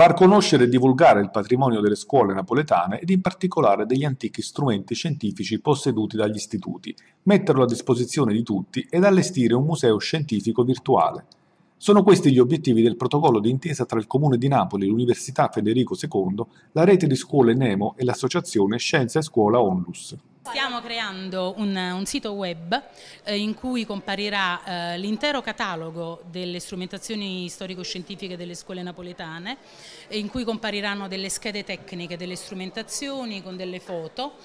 far conoscere e divulgare il patrimonio delle scuole napoletane ed in particolare degli antichi strumenti scientifici posseduti dagli istituti, metterlo a disposizione di tutti ed allestire un museo scientifico virtuale. Sono questi gli obiettivi del protocollo d'intesa tra il Comune di Napoli, l'Università Federico II, la rete di scuole Nemo e l'associazione Scienza e Scuola Onlus. Stiamo creando un, un sito web eh, in cui comparirà eh, l'intero catalogo delle strumentazioni storico-scientifiche delle scuole napoletane, eh, in cui compariranno delle schede tecniche, delle strumentazioni con delle foto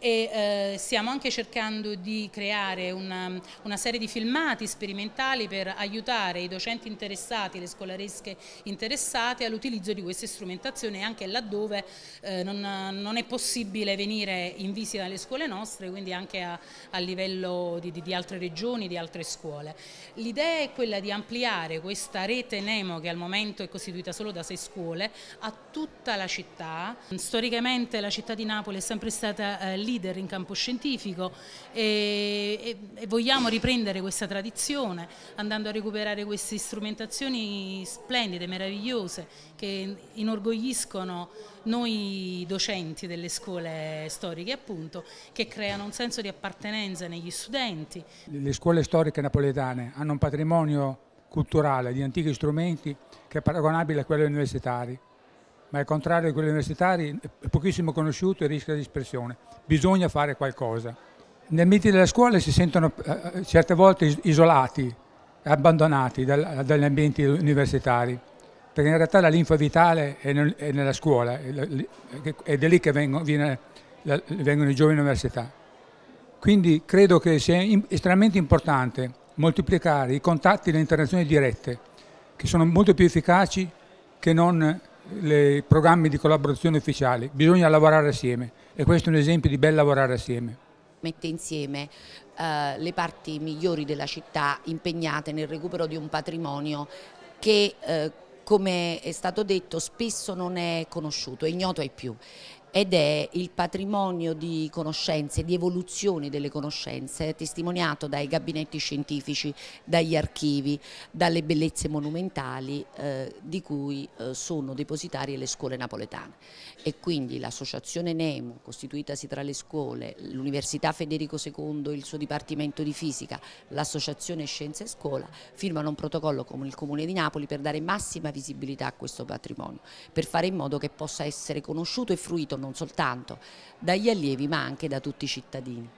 e eh, stiamo anche cercando di creare una, una, serie di filmati sperimentali per aiutare i docenti interessati, le scolaresche interessate all'utilizzo di queste strumentazioni anche laddove eh, non, non, è possibile venire in visita alle scuole nostre, quindi anche a, a livello di, di, di, altre regioni, di altre scuole. L'idea è quella di ampliare questa rete Nemo che al momento è costituita solo da sei scuole a tutta la città. Storicamente la città di Napoli è sempre stata eh, leader in campo scientifico e, e, e vogliamo riprendere questa tradizione andando a recuperare queste strumentazioni splendide, meravigliose che inorgogliscono noi docenti delle scuole storiche appunto che creano un senso di appartenenza negli studenti. Le scuole storiche napoletane hanno un patrimonio culturale di antichi strumenti che è paragonabile a quello universitario ma al contrario di quelli universitari è pochissimo conosciuto e rischia di dispersione. Bisogna fare qualcosa. Nel miti della scuola si sentono eh, eh certe volte isolati, abbandonati dal, dagli ambienti universitari, perché in realtà la linfa vitale è, nel, è nella scuola ed è lì che vengono, viene, la, vengono i giovani università. Quindi credo che sia in, estremamente importante moltiplicare i contatti e le interazioni dirette, che sono molto più efficaci che non i programmi di collaborazione ufficiali, bisogna lavorare assieme e questo è un esempio di bel lavorare assieme mette insieme eh, le parti migliori della città impegnate nel recupero di un patrimonio che eh, come è stato detto spesso non è conosciuto, è ignoto ai più ed è il patrimonio di conoscenze, di evoluzione delle conoscenze, testimoniato dai gabinetti scientifici, dagli archivi, dalle bellezze monumentali eh, di cui eh, sono depositarie le scuole napoletane. E quindi l'associazione NEMU, costituitasi tra le scuole, l'Università Federico II, il suo Dipartimento di Fisica, l'associazione Scienze e Scuola, firmano un protocollo con il Comune di Napoli per dare massima visibilità a questo patrimonio, per fare in modo che possa essere conosciuto e fruito non soltanto dagli allievi ma anche da tutti i cittadini.